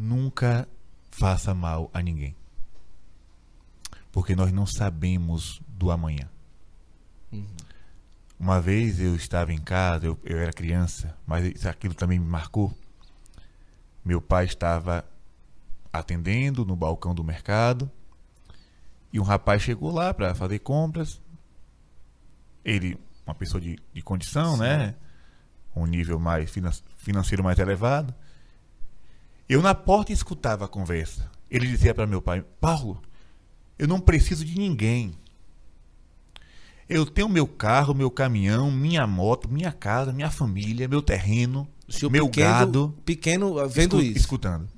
nunca faça mal a ninguém. Porque nós não sabemos do amanhã. Uhum. Uma vez eu estava em casa, eu, eu era criança, mas aquilo também me marcou. Meu pai estava atendendo no balcão do mercado e um rapaz chegou lá para fazer compras. Ele, uma pessoa de, de condição, né? Sim. né? Um nível mais financeiro mais elevado eu na porta escutava a conversa. Ele dizia para meu pai: Paulo, eu não preciso de ninguém. Eu tenho meu carro, meu caminhão, minha moto, minha casa, minha família, meu terreno, meu pequeno, gado. Pequeno ah, vendo escu isso. Escutando.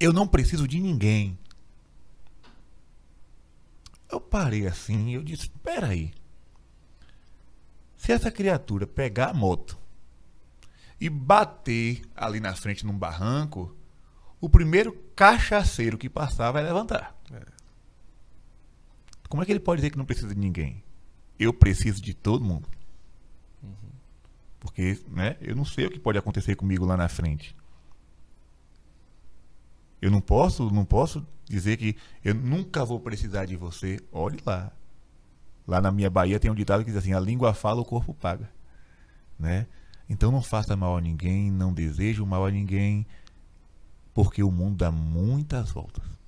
Eu não preciso de ninguém. Eu parei assim, eu disse, peraí. Se essa criatura pegar a moto e bater ali na frente num barranco, o primeiro cachaceiro que passar vai levantar. É. Como é que ele pode dizer que não precisa de ninguém? Eu preciso de todo mundo. Uhum. Porque né, eu não sei o que pode acontecer comigo lá na frente. Eu não posso, não posso dizer que eu nunca vou precisar de você. Olhe lá. Lá na minha Bahia tem um ditado que diz assim: a língua fala, o corpo paga. Né? Então não faça mal a ninguém, não desejo mal a ninguém, porque o mundo dá muitas voltas.